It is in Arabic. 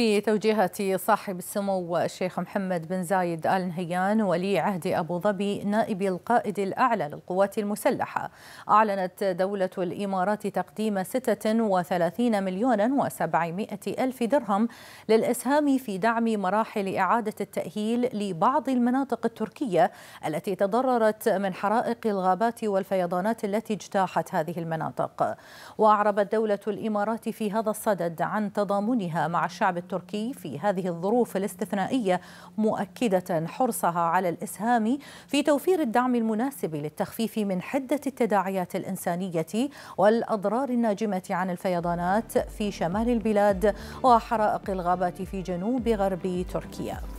بتوجيهات صاحب السمو الشيخ محمد بن زايد آل نهيان ولي عهد أبو ظبي نائب القائد الأعلى للقوات المسلحة أعلنت دولة الإمارات تقديم 36 مليونا و700 ألف درهم للإسهام في دعم مراحل إعادة التأهيل لبعض المناطق التركية التي تضررت من حرائق الغابات والفيضانات التي اجتاحت هذه المناطق وأعربت دولة الإمارات في هذا الصدد عن تضامنها مع الشعب التركي في هذه الظروف الاستثنائية مؤكدة حرصها على الإسهام في توفير الدعم المناسب للتخفيف من حدة التداعيات الإنسانية والأضرار الناجمة عن الفيضانات في شمال البلاد وحرائق الغابات في جنوب غرب تركيا